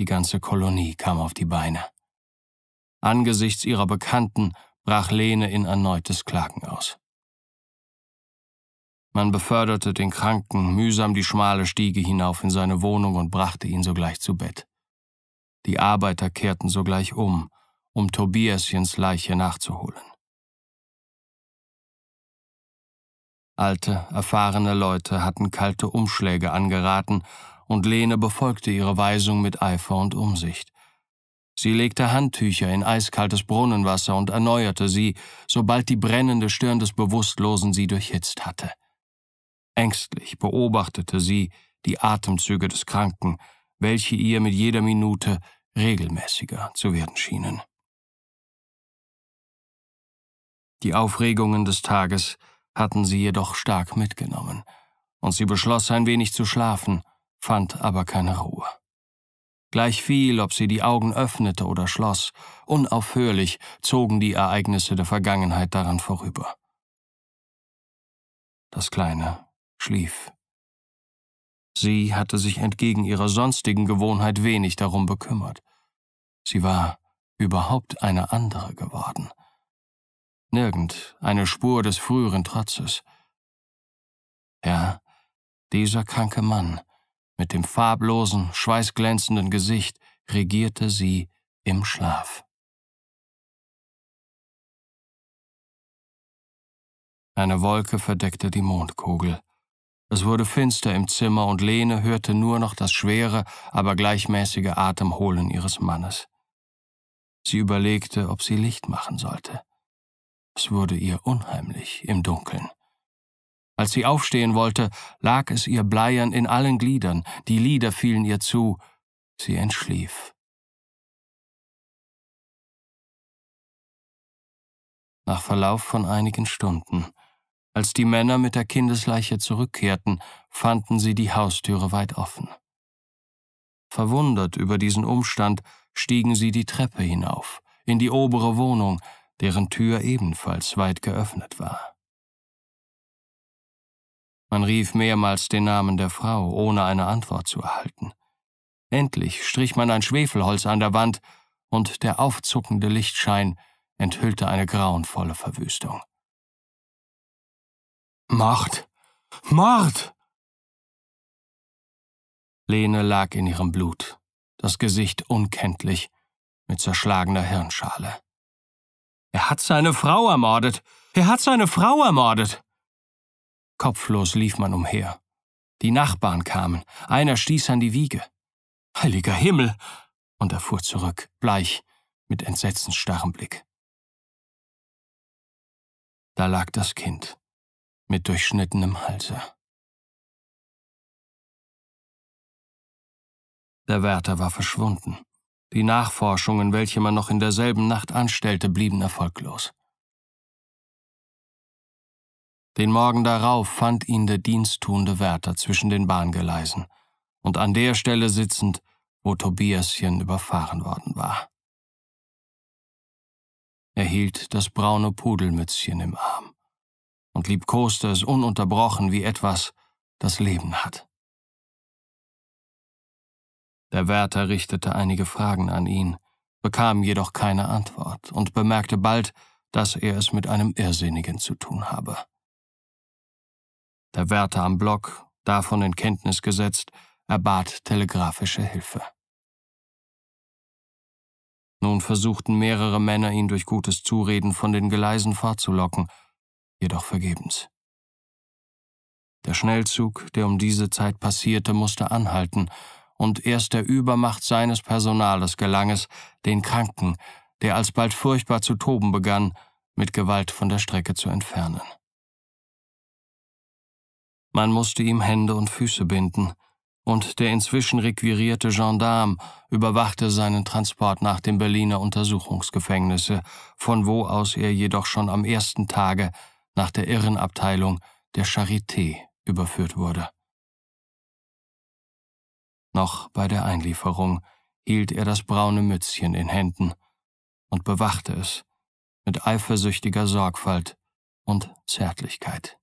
Die ganze Kolonie kam auf die Beine. Angesichts ihrer Bekannten brach Lene in erneutes Klagen aus. Man beförderte den Kranken mühsam die schmale Stiege hinauf in seine Wohnung und brachte ihn sogleich zu Bett. Die Arbeiter kehrten sogleich um, um Tobiaschens Leiche nachzuholen. Alte, erfahrene Leute hatten kalte Umschläge angeraten und Lene befolgte ihre Weisung mit Eifer und Umsicht. Sie legte Handtücher in eiskaltes Brunnenwasser und erneuerte sie, sobald die brennende Stirn des Bewusstlosen sie durchhitzt hatte. Ängstlich beobachtete sie die Atemzüge des Kranken, welche ihr mit jeder Minute regelmäßiger zu werden schienen. Die Aufregungen des Tages hatten sie jedoch stark mitgenommen, und sie beschloss ein wenig zu schlafen, fand aber keine Ruhe. Gleichviel, ob sie die Augen öffnete oder schloss, unaufhörlich zogen die Ereignisse der Vergangenheit daran vorüber. Das Kleine schlief. Sie hatte sich entgegen ihrer sonstigen Gewohnheit wenig darum bekümmert. Sie war überhaupt eine andere geworden. Nirgend eine Spur des früheren Trotzes. Ja, dieser kranke Mann, mit dem farblosen, schweißglänzenden Gesicht regierte sie im Schlaf. Eine Wolke verdeckte die Mondkugel. Es wurde finster im Zimmer und Lene hörte nur noch das schwere, aber gleichmäßige Atemholen ihres Mannes. Sie überlegte, ob sie Licht machen sollte. Es wurde ihr unheimlich im Dunkeln. Als sie aufstehen wollte, lag es ihr bleiern in allen Gliedern, die Lieder fielen ihr zu, sie entschlief. Nach Verlauf von einigen Stunden, als die Männer mit der Kindesleiche zurückkehrten, fanden sie die Haustüre weit offen. Verwundert über diesen Umstand stiegen sie die Treppe hinauf, in die obere Wohnung, deren Tür ebenfalls weit geöffnet war. Man rief mehrmals den Namen der Frau, ohne eine Antwort zu erhalten. Endlich strich man ein Schwefelholz an der Wand, und der aufzuckende Lichtschein enthüllte eine grauenvolle Verwüstung. Mord! Mord! Lene lag in ihrem Blut, das Gesicht unkenntlich, mit zerschlagener Hirnschale. Er hat seine Frau ermordet! Er hat seine Frau ermordet! Kopflos lief man umher. Die Nachbarn kamen, einer stieß an die Wiege. Heiliger Himmel! Und er fuhr zurück, bleich, mit entsetzensstarrem Blick. Da lag das Kind mit durchschnittenem Halse. Der Wärter war verschwunden. Die Nachforschungen, welche man noch in derselben Nacht anstellte, blieben erfolglos. Den Morgen darauf fand ihn der diensttuende Wärter zwischen den Bahngeleisen und an der Stelle sitzend, wo Tobiaschen überfahren worden war. Er hielt das braune Pudelmützchen im Arm und liebkoste es ununterbrochen wie etwas, das Leben hat. Der Wärter richtete einige Fragen an ihn, bekam jedoch keine Antwort und bemerkte bald, dass er es mit einem Irrsinnigen zu tun habe. Der Wärter am Block, davon in Kenntnis gesetzt, erbat telegrafische Hilfe. Nun versuchten mehrere Männer, ihn durch gutes Zureden von den Geleisen fortzulocken, jedoch vergebens. Der Schnellzug, der um diese Zeit passierte, musste anhalten, und erst der Übermacht seines Personales gelang es, den Kranken, der alsbald furchtbar zu toben begann, mit Gewalt von der Strecke zu entfernen. Man musste ihm Hände und Füße binden, und der inzwischen requirierte Gendarm überwachte seinen Transport nach dem Berliner Untersuchungsgefängnisse, von wo aus er jedoch schon am ersten Tage nach der Irrenabteilung der Charité überführt wurde. Noch bei der Einlieferung hielt er das braune Mützchen in Händen und bewachte es mit eifersüchtiger Sorgfalt und Zärtlichkeit.